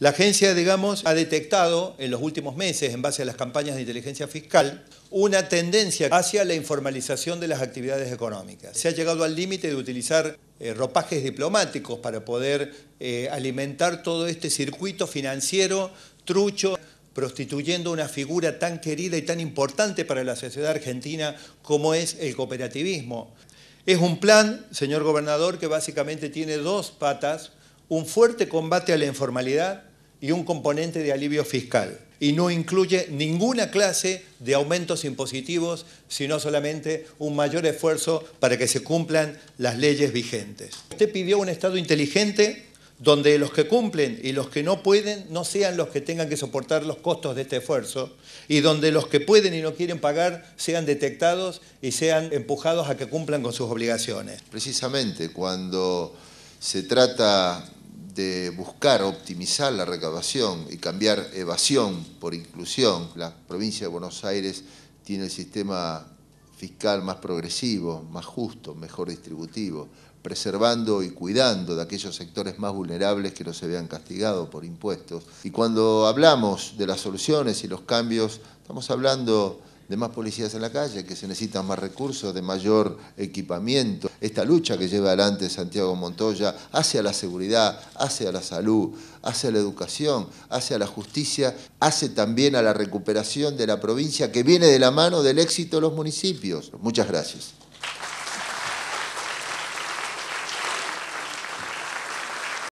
La agencia, digamos, ha detectado en los últimos meses, en base a las campañas de inteligencia fiscal, una tendencia hacia la informalización de las actividades económicas. Se ha llegado al límite de utilizar eh, ropajes diplomáticos para poder eh, alimentar todo este circuito financiero trucho, prostituyendo una figura tan querida y tan importante para la sociedad argentina como es el cooperativismo. Es un plan, señor gobernador, que básicamente tiene dos patas, un fuerte combate a la informalidad y un componente de alivio fiscal y no incluye ninguna clase de aumentos impositivos, sino solamente un mayor esfuerzo para que se cumplan las leyes vigentes. Usted pidió un Estado inteligente donde los que cumplen y los que no pueden no sean los que tengan que soportar los costos de este esfuerzo, y donde los que pueden y no quieren pagar sean detectados y sean empujados a que cumplan con sus obligaciones. Precisamente cuando se trata de buscar optimizar la recaudación y cambiar evasión por inclusión, la provincia de Buenos Aires tiene el sistema fiscal más progresivo, más justo, mejor distributivo, preservando y cuidando de aquellos sectores más vulnerables que no se vean castigados por impuestos. Y cuando hablamos de las soluciones y los cambios, estamos hablando de más policías en la calle, que se necesitan más recursos, de mayor equipamiento. Esta lucha que lleva adelante Santiago Montoya hacia la seguridad, hacia la salud, hacia la educación, hacia la justicia, hace también a la recuperación de la provincia que viene de la mano del éxito de los municipios. Muchas gracias.